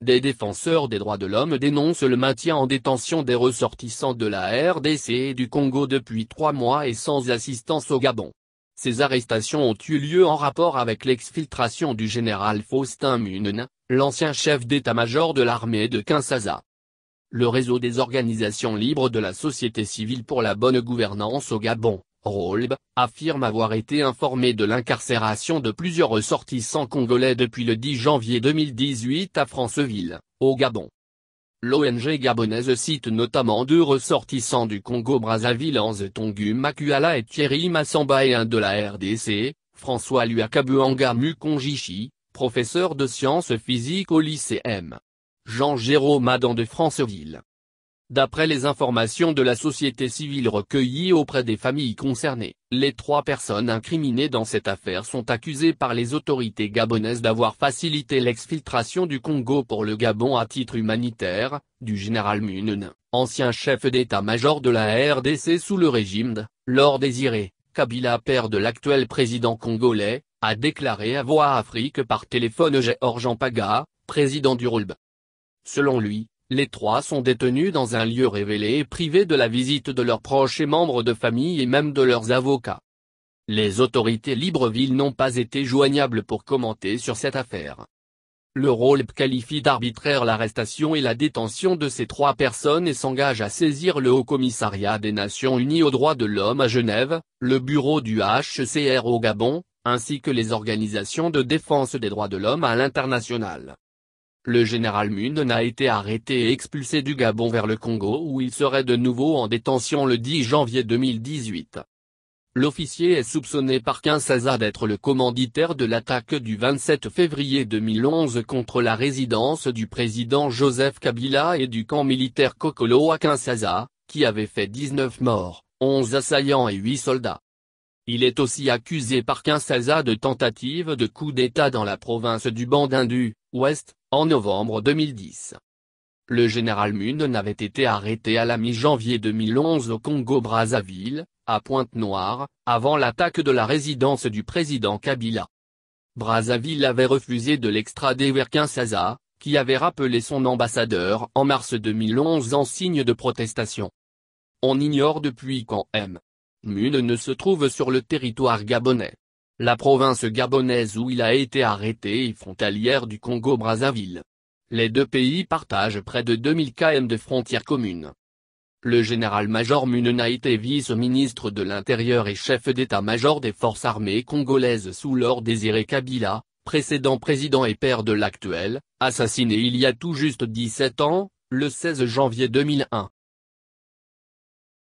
Des défenseurs des droits de l'homme dénoncent le maintien en détention des ressortissants de la RDC et du Congo depuis trois mois et sans assistance au Gabon. Ces arrestations ont eu lieu en rapport avec l'exfiltration du général Faustin Munen, l'ancien chef d'état-major de l'armée de Kinshasa. Le réseau des organisations libres de la société civile pour la bonne gouvernance au Gabon, Rolb, affirme avoir été informé de l'incarcération de plusieurs ressortissants congolais depuis le 10 janvier 2018 à Franceville, au Gabon. L'ONG gabonaise cite notamment deux ressortissants du Congo-Brazzaville en Zetongu Makuala et Thierry Massamba et un de la RDC, François Luakabuanga Mukonjichi, professeur de sciences physiques au lycée M. Jean-Jérôme Adam de Franceville. D'après les informations de la société civile recueillies auprès des familles concernées, les trois personnes incriminées dans cette affaire sont accusées par les autorités gabonaises d'avoir facilité l'exfiltration du Congo pour le Gabon à titre humanitaire, du général Munen, ancien chef d'état-major de la RDC sous le régime de, lors Désiré, Kabila père de l'actuel président congolais, a déclaré à Voix Afrique par téléphone Georges Paga, président du RULB. Selon lui, les trois sont détenus dans un lieu révélé et privé de la visite de leurs proches et membres de famille et même de leurs avocats. Les autorités Libreville n'ont pas été joignables pour commenter sur cette affaire. Le rôle qualifie d'arbitraire l'arrestation et la détention de ces trois personnes et s'engage à saisir le Haut Commissariat des Nations Unies aux droits de l'homme à Genève, le bureau du HCR au Gabon, ainsi que les organisations de défense des droits de l'homme à l'international. Le général Munen a été arrêté et expulsé du Gabon vers le Congo où il serait de nouveau en détention le 10 janvier 2018. L'officier est soupçonné par Kinshasa d'être le commanditaire de l'attaque du 27 février 2011 contre la résidence du président Joseph Kabila et du camp militaire Kokolo à Kinshasa, qui avait fait 19 morts, 11 assaillants et 8 soldats. Il est aussi accusé par Kinshasa de tentative de coup d'État dans la province du Bandindu. Ouest, en novembre 2010. Le général Mune avait été arrêté à la mi-janvier 2011 au Congo-Brazzaville, à Pointe-Noire, avant l'attaque de la résidence du président Kabila. Brazzaville avait refusé de l'extrader vers Kinshasa, qui avait rappelé son ambassadeur en mars 2011 en signe de protestation. On ignore depuis quand M. Mune ne se trouve sur le territoire gabonais la province gabonaise où il a été arrêté est frontalière du Congo-Brazzaville. Les deux pays partagent près de 2000 km de frontières communes. Le général-major Munena était vice-ministre de l'Intérieur et chef d'état-major des forces armées congolaises sous l'ordre Désiré Kabila, précédent président et père de l'actuel, assassiné il y a tout juste 17 ans, le 16 janvier 2001.